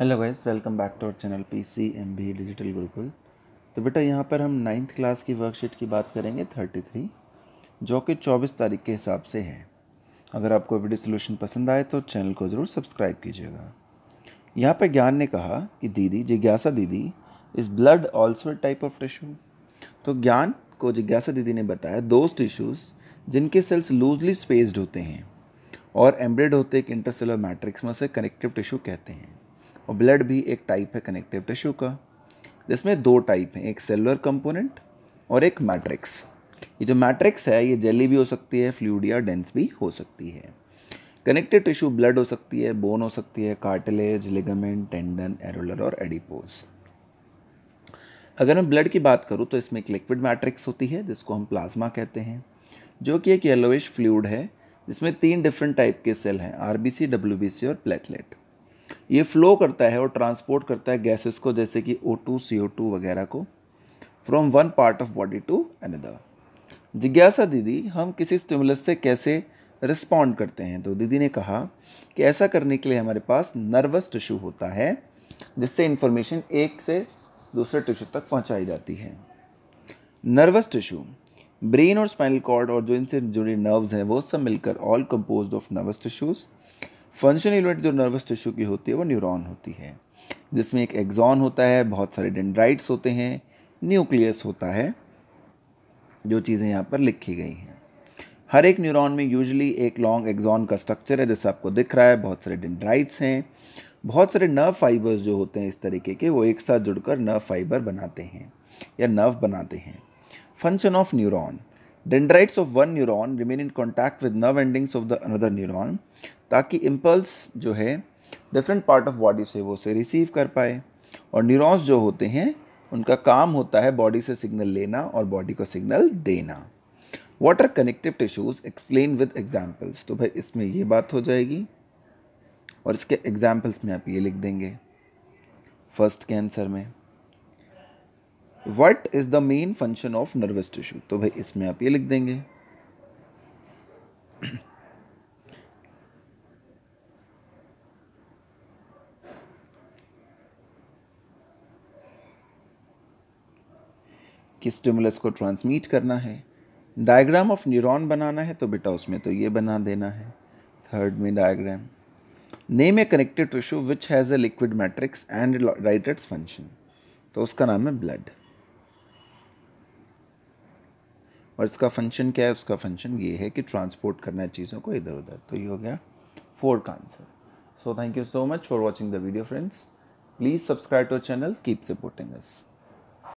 hello guys welcome back to our channel P C M B digital Gurukul तो बेटा यहाँ पर हम नाइन्थ क्लास की वर्कशीट की बात करेंगे थर्टी थ्री जो कि चौबीस तारीख के हिसाब से है अगर आपको वीडियो सोल्यूशन पसंद आए तो चैनल को ज़रूर सब्सक्राइब कीजिएगा यहाँ पर ज्ञान ने कहा कि दीदी जिज्ञासा दीदी is blood also type of tissue तो ज्ञान को जिज्ञासा दीदी ने बताया दो टिश्यूज़ जिनके सेल्स लूजली स्पेस्ड होते हैं और एम्ब्रेड होते एक इंटरसेलर मैट्रिक्स में उसे कनेक्टिव टिश्यू कहते हैं और ब्लड भी एक टाइप है कनेक्टिव टिश्यू का जिसमें दो टाइप हैं एक सेलुलर कंपोनेंट और एक मैट्रिक्स ये जो मैट्रिक्स है ये जेली भी हो सकती है फ्लूड या डेंस भी हो सकती है कनेक्टिव टिश्यू ब्लड हो सकती है बोन हो सकती है कार्टिलेज लिगामेंट टेंडन एरोलर और एडिपोज अगर मैं ब्लड की बात करूँ तो इसमें एक लिक्विड मैट्रिक्स होती है जिसको हम प्लाज्मा कहते हैं जो कि एक येलोइश फ्लूड है जिसमें तीन डिफरेंट टाइप के सेल हैं R B C W B C और प्लेटलेट ये फ्लो करता है और ट्रांसपोर्ट करता है गैसेस को जैसे कि ओ टू सी ओ टू वगैरह को from one part of body to another जिज्ञासा दीदी हम किसी स्टिमुलस से कैसे रिस्पॉन्ड करते हैं तो दीदी ने कहा कि ऐसा करने के लिए हमारे पास नर्वस टिश्यू होता है जिससे इन्फॉर्मेशन एक से दूसरे टिश्यू तक पहुंचाई जाती है नर्वस टिश्यू ब्रेन और स्पाइनल कॉर्ड और जो इनसे जुड़े नर्व्स हैं वो सब मिलकर all composed of nervous tissues function unit जो नर्वस टिश्यू की होती है वो न्यूरॉन होती है जिसमें एक एग्जॉन होता है बहुत सारे डेंड्राइट्स होते हैं न्यूक्लियस होता है जो चीज़ें यहाँ पर लिखी गई हैं हर एक न्यूरॉन में यूजली एक लॉन्ग एग्जॉन का स्ट्रक्चर है जैसे आपको दिख रहा है बहुत सारे डेंड्राइट्स हैं बहुत सारे नर्व फाइबर्स जो होते हैं इस तरीके के वो एक साथ जुड़कर नर्व फाइबर बनाते हैं या नर्व बनाते हैं function of neuron dendrites of one neuron remain in contact with nerve endings of the another neuron ताकि इम्पल्स जो है डिफरेंट पार्ट ऑफ बॉडी से वो उसे रिसीव कर पाए और न्यूरॉन्स जो होते हैं उनका काम होता है बॉडी से सिग्नल लेना और बॉडी को सिग्नल देना what are connective tissues explain with examples तो भाई इसमें ये बात हो जाएगी और इसके एग्जाम्पल्स में आप ये लिख देंगे फर्स्ट के आंसर में what is the main function of nervous tissue तो भाई इसमें आप ये लिख देंगे कि स्टिमुलस को ट्रांसमीट करना है डायग्राम ऑफ न्यूरॉन बनाना है तो बेटा उसमें तो ये बना देना है थर्ड में diagram name a connected tissue which has a liquid matrix and write its function तो उसका नाम है ब्लड और इसका फंक्शन क्या है उसका फंक्शन ये है कि ट्रांसपोर्ट करना है चीज़ों को इधर उधर तो ये हो गया फोर का answer so thank you so much for watching the video friends please subscribe to channel keep supporting us